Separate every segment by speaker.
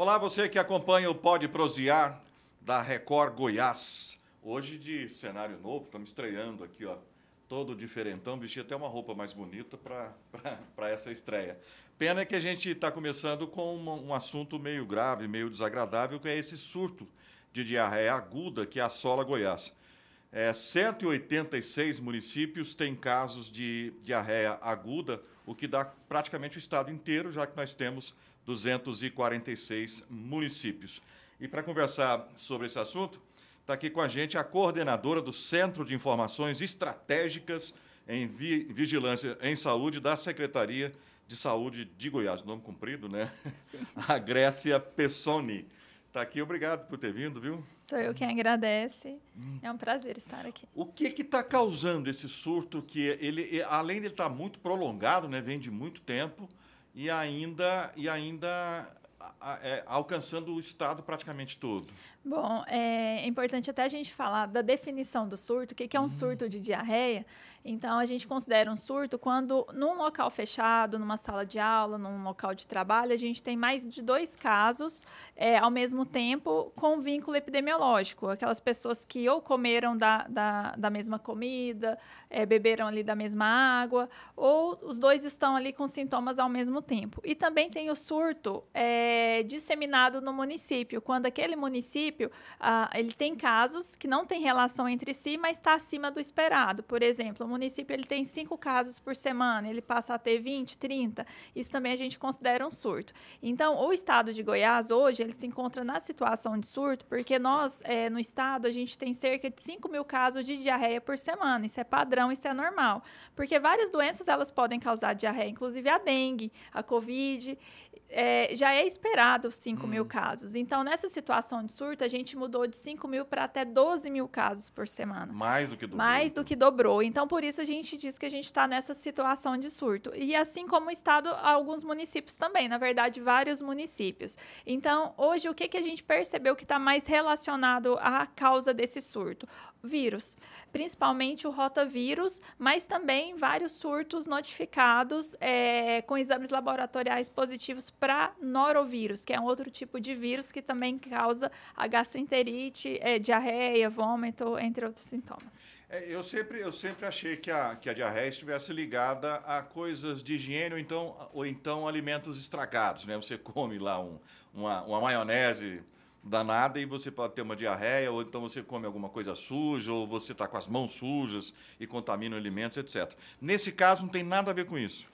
Speaker 1: Olá, você que acompanha o Pode Prosear da Record Goiás. Hoje de cenário novo, estamos estreando aqui, ó. Todo diferentão, vesti até uma roupa mais bonita para essa estreia. Pena que a gente está começando com um assunto meio grave, meio desagradável, que é esse surto de diarreia aguda que assola Goiás. É, 186 municípios têm casos de diarreia aguda, o que dá praticamente o estado inteiro, já que nós temos 246 municípios. E para conversar sobre esse assunto, está aqui com a gente a coordenadora do Centro de Informações Estratégicas em Vigilância em Saúde da Secretaria de Saúde de Goiás. Nome comprido, né? Sim. A Grécia Pessoni. Está aqui, obrigado por ter vindo, viu?
Speaker 2: Sou eu quem agradece. Hum. É um prazer estar aqui. O que está
Speaker 1: causando esse surto que ele, além de estar tá muito prolongado, né, vem de muito tempo, e ainda, e ainda é, alcançando o estado praticamente todo.
Speaker 2: Bom, é importante até a gente falar da definição do surto, o que, que é um uhum. surto de diarreia. Então, a gente considera um surto quando, num local fechado, numa sala de aula, num local de trabalho, a gente tem mais de dois casos é, ao mesmo tempo com vínculo epidemiológico. Aquelas pessoas que ou comeram da, da, da mesma comida, é, beberam ali da mesma água, ou os dois estão ali com sintomas ao mesmo tempo. E também tem o surto é, disseminado no município, quando aquele município princípio, uh, ele tem casos que não tem relação entre si, mas está acima do esperado. Por exemplo, o município ele tem cinco casos por semana, ele passa a ter 20, 30. Isso também a gente considera um surto. Então, o estado de Goiás, hoje, ele se encontra na situação de surto, porque nós, é, no estado, a gente tem cerca de 5 mil casos de diarreia por semana. Isso é padrão, isso é normal. Porque várias doenças, elas podem causar diarreia, inclusive a dengue, a covid. É, já é esperado 5 hum. mil casos. Então, nessa situação de surto, gente mudou de 5 mil para até 12 mil casos por semana.
Speaker 1: Mais do que dobrou.
Speaker 2: Mais do então. que dobrou. Então, por isso a gente diz que a gente está nessa situação de surto. E assim como o estado, alguns municípios também, na verdade, vários municípios. Então, hoje, o que, que a gente percebeu que está mais relacionado à causa desse surto? Vírus, principalmente o rotavírus, mas também vários surtos notificados é, com exames laboratoriais positivos para norovírus, que é um outro tipo de vírus que também causa a gastroenterite, é, diarreia, vômito, entre outros sintomas.
Speaker 1: É, eu, sempre, eu sempre achei que a, que a diarreia estivesse ligada a coisas de higiene ou então, ou então alimentos estragados. Né? Você come lá um, uma, uma maionese danada e você pode ter uma diarreia, ou então você come alguma coisa suja, ou você está com as mãos sujas e contamina alimentos, etc. Nesse caso, não tem nada a ver com isso.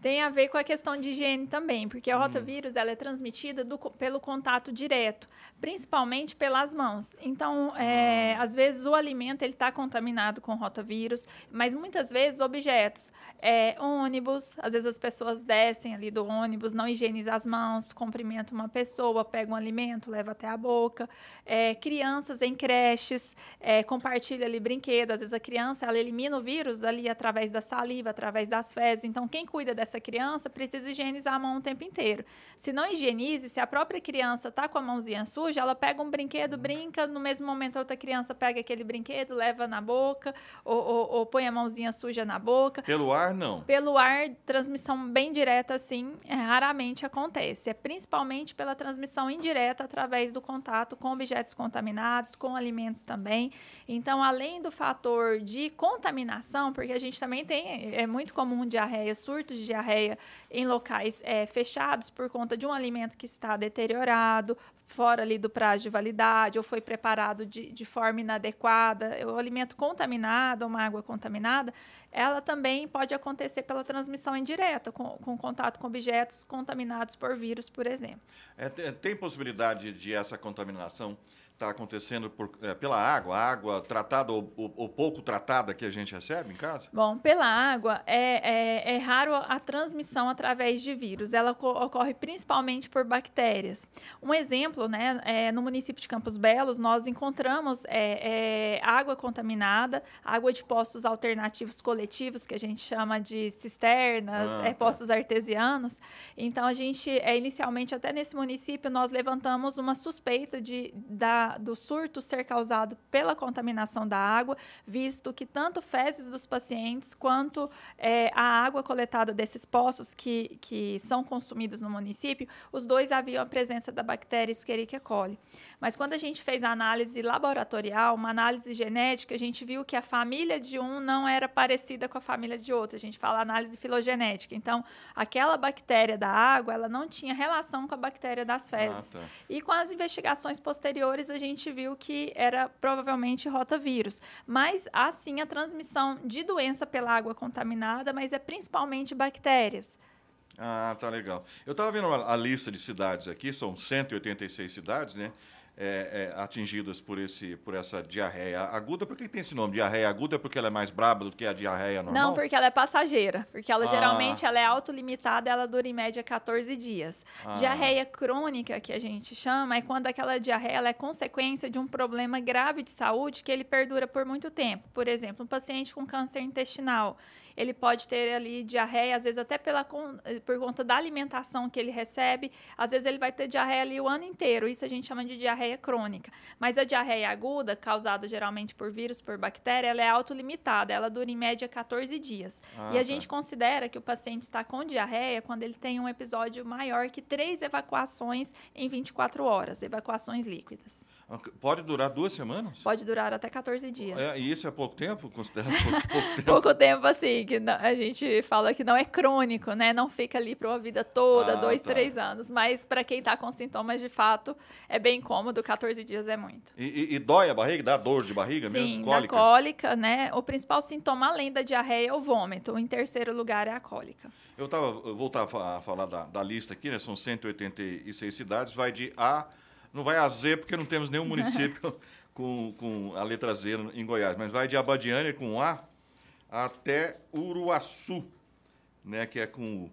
Speaker 2: Tem a ver com a questão de higiene também, porque a uhum. rotavírus ela é transmitida do, pelo contato direto, principalmente pelas mãos. Então, ah. é, às vezes o alimento ele está contaminado com rotavírus, mas muitas vezes objetos, é, ônibus, às vezes as pessoas descem ali do ônibus, não higienizam as mãos, cumprimentam uma pessoa, pega um alimento, leva até a boca. É, crianças em creches é, compartilha ali brinquedos, às vezes a criança ela elimina o vírus ali através da saliva, através das fezes. Então, quem cuida dessa dessa criança precisa higienizar a mão o tempo inteiro. Se não higienize, se a própria criança está com a mãozinha suja, ela pega um brinquedo, uhum. brinca, no mesmo momento outra criança pega aquele brinquedo, leva na boca, ou, ou, ou põe a mãozinha suja na boca.
Speaker 1: Pelo ar, não.
Speaker 2: Pelo ar, transmissão bem direta, assim, é, raramente acontece. É principalmente pela transmissão indireta através do contato com objetos contaminados, com alimentos também. Então, além do fator de contaminação, porque a gente também tem, é, é muito comum diarreia, surtos de diarreia em locais é, fechados por conta de um alimento que está deteriorado, fora ali do prazo de validade, ou foi preparado de, de forma inadequada, o alimento contaminado, uma água contaminada, ela também pode acontecer pela transmissão indireta, com, com contato com objetos contaminados por vírus, por exemplo.
Speaker 1: É, tem possibilidade de essa contaminação está acontecendo por, é, pela água, a água tratada ou, ou, ou, pouco tratada que a gente recebe em casa?
Speaker 2: Bom, pela água é, é, é raro a transmissão através de vírus. Ela ocorre principalmente por bactérias. Um exemplo, né, é, no município de Campos Belos, nós encontramos é, é, água contaminada, água de poços alternativos coletivos, que a gente chama de cisternas, ah, é, tá. poços artesianos. Então, a gente, inicialmente, até nesse município, nós levantamos uma suspeita de, da do surto ser causado pela contaminação da água, visto que tanto fezes dos pacientes quanto é, a água coletada desses poços que, que são consumidos no município, os dois haviam a presença da bactéria Escherichia coli. Mas quando a gente fez a análise laboratorial, uma análise genética, a gente viu que a família de um não era parecida com a família de outro. A gente fala análise filogenética. Então, aquela bactéria da água, ela não tinha relação com a bactéria das fezes. Ah, tá. E com as investigações posteriores, a a gente viu que era provavelmente rotavírus. Mas há sim a transmissão de doença pela água contaminada, mas é principalmente bactérias.
Speaker 1: Ah, tá legal. Eu estava vendo a lista de cidades aqui, são 186 cidades, né? é, é, atingidas por, esse, por essa diarreia aguda. Por que tem esse nome? Diarreia aguda é porque ela é mais braba do que a diarreia normal? Não, porque
Speaker 2: ela é passageira. Porque ela ah. geralmente ela é autolimitada, ela dura em média 14 dias. Ah. Diarreia crônica, que a gente chama, é quando aquela diarreia é consequência de um problema grave de saúde que ele perdura por muito tempo. Por exemplo, um paciente com câncer intestinal, ele pode ter ali diarreia, às vezes até pela, eh, por conta da alimentação que ele recebe, às vezes ele vai ter diarreia ali o ano inteiro. Isso a gente chama de diarreia diarreia crônica. Mas a diarreia aguda, causada geralmente por vírus, por bactéria, ela é autolimitada, ela dura em média 14 dias. Ah, e a tá. gente considera que o paciente está com diarreia quando ele tem um episódio maior que três evacuações em 24 horas, evacuações líquidas.
Speaker 1: Ah, pode durar duas semanas?
Speaker 2: Pode durar até 14 dias. É,
Speaker 1: e isso é pouco tempo? Considerado pouco,
Speaker 2: pouco tempo? pouco tempo, assim, que não, a gente fala que não é crônico, né? Não fica ali para uma vida toda, ah, dois, tá. três anos. Mas para quem está com sintomas de fato, é bem cômodo, 14 dias é muito.
Speaker 1: E, e, e dói a barriga? Dá dor de barriga Sim, mesmo? Cólica?
Speaker 2: cólica, né? O principal sintoma, além da diarreia, é o vômito. Em terceiro lugar é a cólica.
Speaker 1: Eu, tava, eu voltava a falar da, da lista aqui, né? São 186 cidades, vai de A não vai a Z, porque não temos nenhum município com, com a letra Z em Goiás, mas vai de Abadiânia com A até Uruaçu, né, que é com U.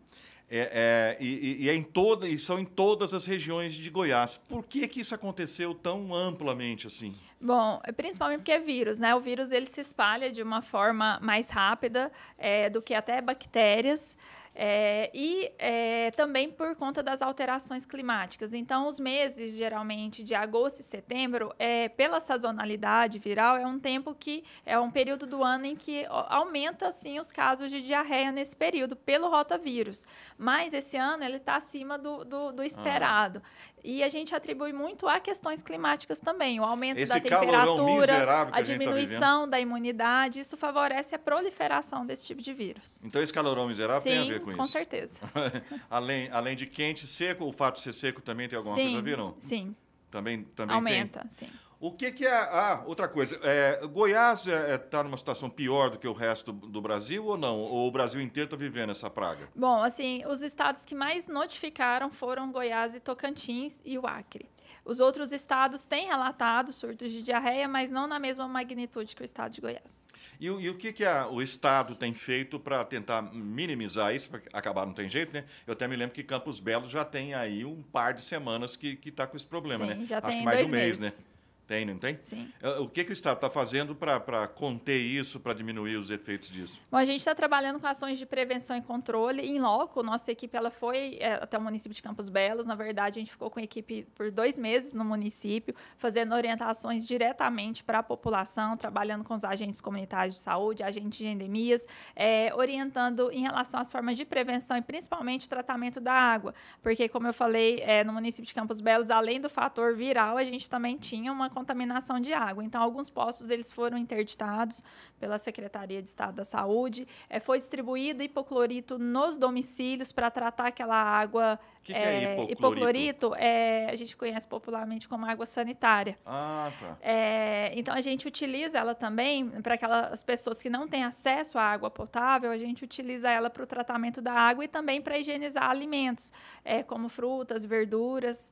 Speaker 1: É, é, e, e, é em toda, e são em todas as regiões de Goiás. Por que, que isso aconteceu tão amplamente assim?
Speaker 2: Bom, é principalmente porque é vírus, né? O vírus ele se espalha de uma forma mais rápida é, do que até bactérias. É, e é, também por conta das alterações climáticas. Então, os meses, geralmente, de agosto e setembro, é, pela sazonalidade viral, é um tempo que é um período do ano em que aumenta assim, os casos de diarreia nesse período, pelo rotavírus. Mas esse ano ele está acima do, do, do ah. esperado. Ah. E a gente atribui muito a questões climáticas também. O aumento esse da temperatura, tá a, diminuição tá da imunidade, isso favorece a proliferação desse tipo de vírus.
Speaker 1: Então, esse calorão miserável Sim. tem a ver com, com isso. Com certeza. além, além de quente, seco, o fato de ser seco também tem alguma sim, coisa a ver, não? Sim. Também, também Aumenta, tem? sim. O que, que é. Ah, outra coisa. É, Goiás está é, é tá numa situação pior do que o resto do, do Brasil ou não? Ou o Brasil inteiro está vivendo essa praga?
Speaker 2: Bom, assim, os estados que mais notificaram foram Goiás e Tocantins e o Acre. Os outros estados têm relatado surtos de diarreia, mas não na mesma magnitude que o estado de Goiás.
Speaker 1: E, e o que, que a, o Estado tem feito para tentar minimizar isso, para acabar não tem jeito, né? Eu até me lembro que Campos Belos já tem aí um par de semanas que está com esse problema, Sim, né? Já Acho tem que mais dois um mês, né? meses. né? Tem, não tem? Sim. É, o que, que o Estado está fazendo para conter isso, para diminuir os efeitos disso?
Speaker 2: Bom, a gente está trabalhando com ações de prevenção e controle em loco. Nossa equipe ela foi é, até o município de Campos Belos. Na verdade, a gente ficou com a equipe por dois meses no município, fazendo orientações diretamente para a população, trabalhando com os agentes comunitários de saúde, agentes de endemias, é, orientando em relação às formas de prevenção e principalmente tratamento da água. Porque, como eu falei, é, no município de Campos Belos, além do fator viral, a gente também tinha uma contaminação de água. Então, alguns postos eles foram interditados pela Secretaria de Estado da Saúde. É, foi distribuído hipoclorito nos domicílios para tratar aquela água. O que, que, é, eh, hipoclorito? Hipoclorito é, a gente conhece popularmente como água sanitária. Ah, tá. É, então, a gente utiliza ela também para aquelas pessoas que não têm acesso à água potável, a gente utiliza ela para o tratamento da água e também para higienizar alimentos, é, como frutas, verduras.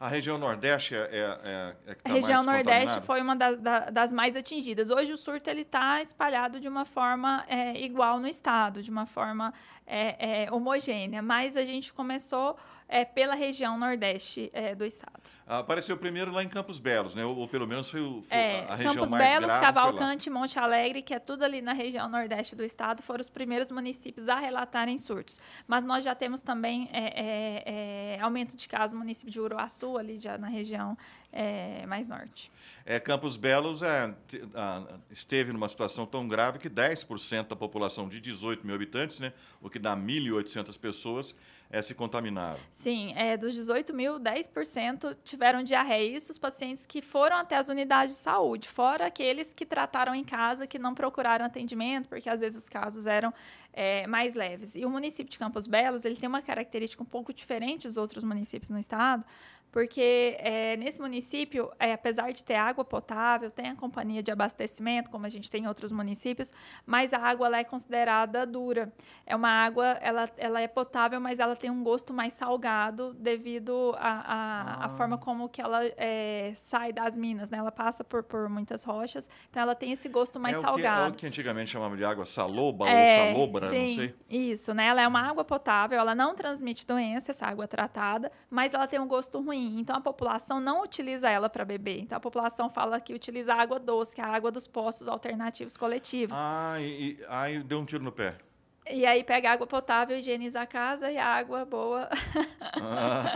Speaker 1: A região Nordeste é, é, é que tá A região Nordeste foi
Speaker 2: uma da, da, das mais atingidas. Hoje o surto está espalhado de uma forma é, igual no estado, de uma forma é, é, homogênea, mas a gente começou é, pela região nordeste é, do estado.
Speaker 1: Apareceu primeiro lá em Campos Belos, né? Ou, ou pelo menos foi, o, foi é, a região Campos mais Belos, grave, Cavalcante,
Speaker 2: Monte Alegre, que é tudo ali na região nordeste do estado, foram os primeiros municípios a relatarem surtos. Mas nós já temos também é, é, é, aumento de casos no município de Uruaçu, ali já na região é, mais norte.
Speaker 1: É, Campos Belos é, esteve numa situação tão grave que 10% da população de 18 mil habitantes, né, o que dá 1.800 pessoas, é, se contaminaram.
Speaker 2: Sim, é, dos 18 mil, 10% tiveram diarreia. Isso os pacientes que foram até as unidades de saúde, fora aqueles que trataram em casa, que não procuraram atendimento, porque às vezes os casos eram é, mais leves. E o município de Campos Belos ele tem uma característica um pouco diferente dos outros municípios no estado, porque é, nesse município, é, apesar de ter água potável, tem a companhia de abastecimento, como a gente tem em outros municípios, mas a água ela é considerada dura. É uma água, ela, ela é potável, mas ela tem um gosto mais salgado devido à ah. A forma como que ela é, sai das minas. Né? Ela passa por, por muitas rochas, então ela tem esse gosto mais é salgado. Que, é o
Speaker 1: que antigamente chamava de água saloba é, ou salobra, sim, não sei.
Speaker 2: Isso, né? Ela é uma água potável, ela não transmite doença, essa água tratada, mas ela tem um gosto ruim ruim. Então a população não utiliza ela para beber. Então a população fala que utiliza água doce, que é a água dos postos alternativos coletivos. Ah,
Speaker 1: e, e aí deu um tiro no pé.
Speaker 2: E aí pega água potável, higieniza a casa e a água boa. Ah,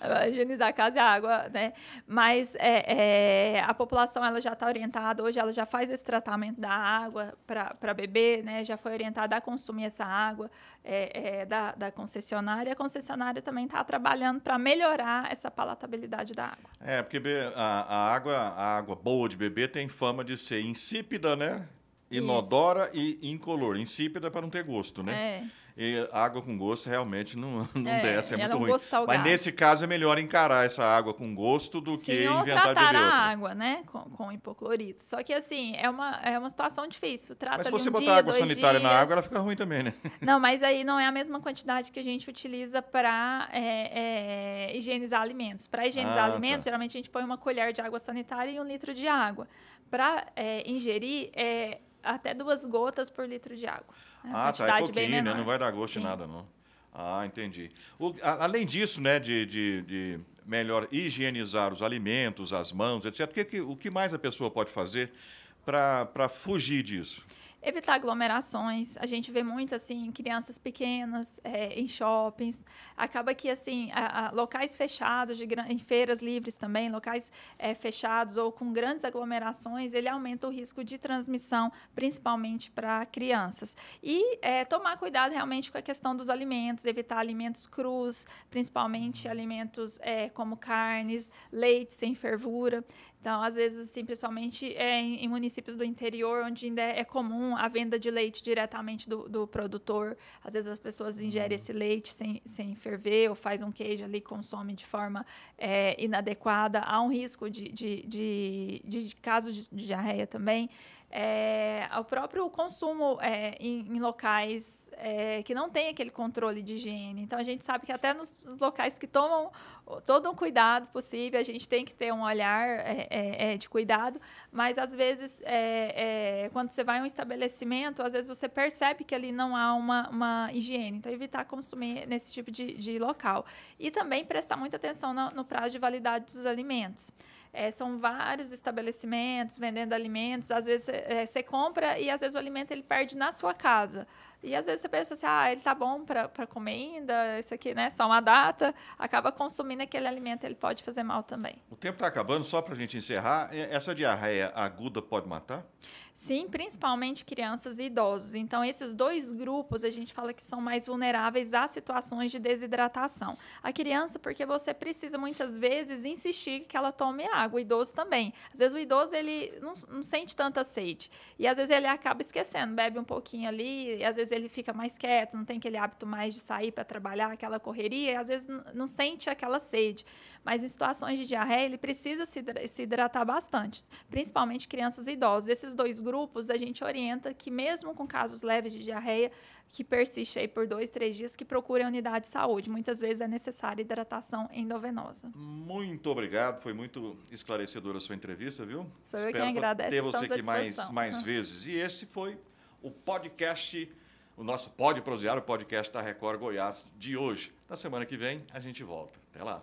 Speaker 2: tá. higienizar a casa e a água, né? Mas é, é, a população ela já está orientada, hoje ela já faz esse tratamento da água para beber, né? Já foi orientada a consumir essa água é, é da, da concessionária. A concessionária também está trabalhando para melhorar essa palatabilidade da água.
Speaker 1: É, porque a, a, água, a água boa de beber tem fama de ser insípida, né? Inodora Isso. e incolor. Insípida para não ter gosto, né? É. E água com gosto realmente não, não é, desce, é, é muito é um ruim. Mas nesse caso é melhor encarar essa água com gosto do que inventar tratar beber a
Speaker 2: água, né? Com, com hipoclorito. Só que assim, é uma, é uma situação difícil. Trata mas se você um botar dia, água sanitária dias... na água, ela fica ruim
Speaker 1: também, né?
Speaker 2: Não, mas aí não é a mesma quantidade que a gente utiliza para é, é, higienizar alimentos. Para higienizar ah, tá. alimentos, tá. geralmente a gente põe uma colher de água sanitária e um litro de água. Para é, ingerir, é, até duas gotas por litro de água. Né? Ah, tá, é pouquinho, né? Não vai dar
Speaker 1: gosto Sim. de nada, não. Ah, entendi. O, a, além disso, né, de, de, de, melhor higienizar os alimentos, as mãos, etc., o que, o que mais a pessoa pode fazer para fugir disso?
Speaker 2: evitar aglomerações. A gente vê muito assim crianças pequenas é, em shoppings. Acaba que assim a, a, locais fechados, de, em feiras livres também, locais é, fechados ou com grandes aglomerações, ele aumenta o risco de transmissão, principalmente para crianças. E é, tomar cuidado realmente com a questão dos alimentos, evitar alimentos crus, principalmente alimentos é, como carnes, leite sem fervura. Então, às vezes, assim, principalmente é, em, municípios do interior, onde ainda é comum a venda de leite diretamente do, do produtor. Às vezes as pessoas uhum. ingerem esse leite sem, sem ferver, ou faz um queijo ali, consome de forma é, inadequada. Há um risco de, de, de, de, de casos de, de diarreia também. É, o próprio consumo é, em, em, locais é, que não tem aquele controle de higiene. Então, a gente sabe que até nos locais que tomam todo um cuidado possível, a gente tem que ter um olhar é, é, é de cuidado, mas às vezes, é, é, quando você vai a um estabelecimento, às vezes você percebe que ali não há uma, uma higiene, então evitar consumir nesse tipo de, de local. E também prestar muita atenção no, no prazo de validade dos alimentos. É, são vários estabelecimentos vendendo alimentos. Às vezes é, é, você compra e às vezes o alimento ele perde na sua casa. E às vezes você pensa assim, ah, ele tá bom para comer ainda, isso aqui, né? Só uma data, acaba consumindo aquele alimento, ele pode fazer mal também.
Speaker 1: O tempo está acabando, só para a gente encerrar. Essa diarreia aguda pode matar?
Speaker 2: Sim, principalmente crianças e idosos. Então, esses dois grupos a gente fala que são mais vulneráveis a situações de desidratação. A criança, porque você precisa muitas vezes insistir que ela tome água amargo, o idoso também. Às vezes o idoso ele não, não sente tanta sede. E às vezes ele acaba esquecendo, bebe um pouquinho ali, e às vezes ele fica mais quieto, não tem aquele hábito mais de sair para trabalhar, aquela correria, e às vezes não sente aquela sede. Mas em situações de diarreia, ele precisa se, se hidratar bastante, principalmente crianças e idosos. Esses dois grupos, a gente orienta que mesmo com casos leves de diarreia, que persiste aí por dois, três dias, que procurem a unidade de saúde. Muitas vezes é necessária hidratação endovenosa. Muito
Speaker 1: obrigado, foi muito esclarecedora a sua entrevista, viu? Sou Espero eu quem agradece. ter você aqui mais, mais vezes. E esse foi o podcast, o nosso Pode Prosear, o podcast da Record Goiás de hoje. Na semana que vem, a gente volta. Até lá.